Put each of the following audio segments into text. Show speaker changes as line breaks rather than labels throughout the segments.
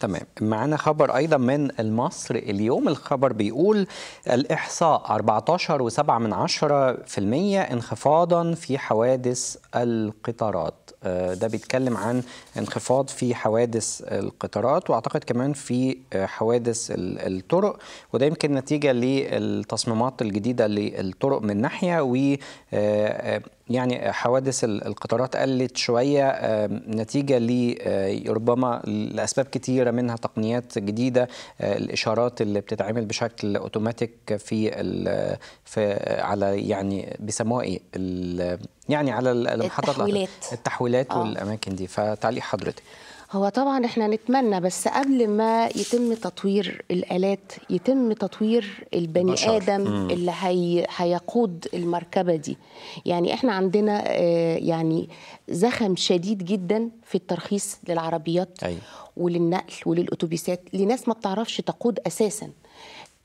تمام معانا خبر ايضا من المصر اليوم الخبر بيقول الاحصاء 14.7 من عشرة في المية انخفاضا في حوادث القطارات آه، ده بيتكلم عن انخفاض في حوادث القطارات واعتقد كمان في آه، حوادث الطرق وده يمكن نتيجه للتصميمات الجديده للطرق من ناحيه و آه، يعني حوادث القطارات قلت شوية نتيجة لربما آه، لأسباب كتيرة منها تقنيات جديدة آه، الإشارات اللي بتتعمل بشكل أوتوماتيك في, في على يعني بيسموها إيه يعني على المحطات التحويلات التحويلات آه. والأماكن دي فتعليق حضرتك
هو طبعا احنا نتمنى بس قبل ما يتم تطوير الالات يتم تطوير البني بشر. ادم مم. اللي هي هيقود المركبه دي يعني احنا عندنا آه، يعني زخم شديد جدا في الترخيص للعربيات أي. أيوة. وللنقل وللاتوبيسات لناس ما بتعرفش تقود اساسا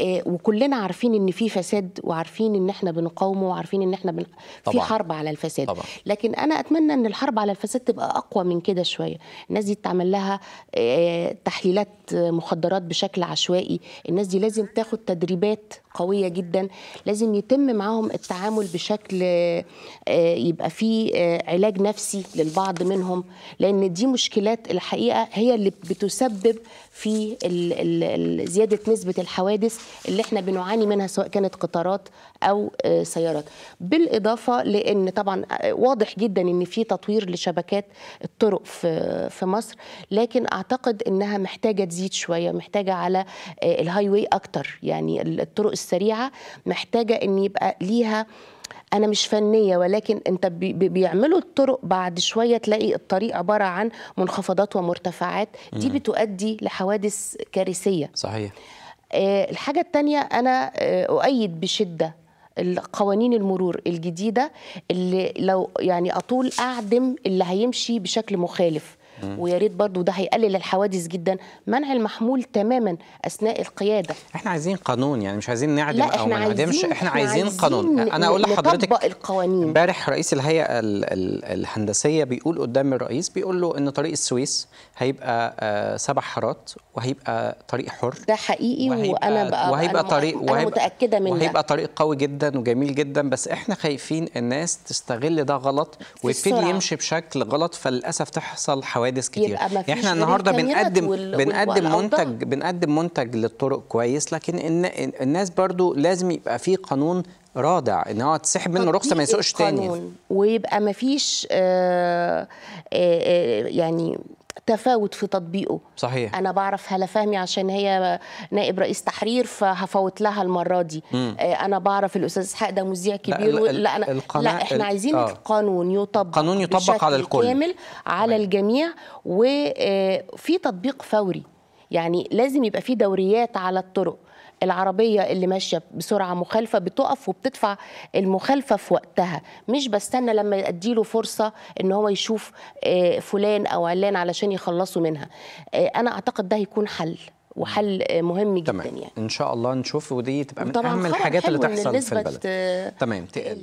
آه، وكلنا عارفين ان في فساد وعارفين ان احنا بنقاومه وعارفين ان احنا بن... في حرب على الفساد طبعا. لكن انا اتمنى ان الحرب على الفساد تبقى اقوى من كده شويه الناس دي تعمل لها آه، تحليلات آه، مخدرات بشكل عشوائي الناس دي لازم تاخد تدريبات قويه جدا لازم يتم معاهم التعامل بشكل يبقى فيه علاج نفسي للبعض منهم لان دي مشكلات الحقيقه هي اللي بتسبب في زياده نسبه الحوادث اللي احنا بنعاني منها سواء كانت قطارات او آه، سيارات بالاضافه لان طبعا آه، واضح جدا ان في تطوير لشبكات الطرق في في مصر لكن اعتقد انها محتاجه تزيد شويه محتاجه على آه، الهاي واي اكتر يعني الطرق السريعه محتاجه ان يبقى ليها انا مش فنيه ولكن انت بيعملوا الطرق بعد شويه تلاقي الطريق عباره عن منخفضات ومرتفعات دي بتؤدي لحوادث كارثيه صحيح آه، الحاجة التانية أنا آه، أؤيد بشدة قوانين المرور الجديدة اللي لو يعني أطول أعدم اللي هيمشي بشكل مخالف ويا ريت برضه ده هيقلل الحوادث جدا منع المحمول تماما اثناء القياده احنا عايزين
قانون يعني مش عايزين نعدم لا او ما نعدمش احنا عايزين قانون انا اقول لحضرتك القوانين امبارح رئيس الهيئه الهندسيه بيقول قدام الرئيس بيقول له ان طريق السويس هيبقى آه، سبع حارات وهيبقى طريق حر
ده حقيقي وهيبقى وانا بقى وهيبقى أنا طريق وهيبقى متاكده من وهيبقى ده.
طريق قوي جدا وجميل جدا بس احنا خايفين الناس تستغل ده غلط ويبتدي يمشي بشكل غلط فللاسف تحصل حوادث حوادث كتير يبقى احنا النهارده بنقدم وال... بنقدم منتج بنقدم منتج للطرق كويس لكن الناس برضو لازم يبقى في قانون رادع ان هو تسحب منه رخصه ما يسوقش تاني
ويبقى ما فيش آه آه, آه، يعني تفاوت في تطبيقه صحيح انا بعرف هلا فهمي عشان هي نائب رئيس تحرير فهفوت لها المره دي مم. آه، انا بعرف الاستاذ اسحاق ده مذيع كبير لا, لا, لا انا لا احنا عايزين آه. القانون يطبق قانون يطبق على الكل كامل على الجميع وفي آه، تطبيق فوري يعني لازم يبقى في دوريات على الطرق العربيه اللي ماشيه بسرعه مخالفه بتقف وبتدفع المخالفه في وقتها مش بستنى لما اديله فرصه ان هو يشوف آه، فلان او علان علشان يخلصوا منها آه، انا اعتقد ده هيكون حل وحل آه، مهم جدا تمام. يعني ان شاء الله نشوف ودي تبقى من اهم الحاجات اللي تحصل في البلد تمام تقل.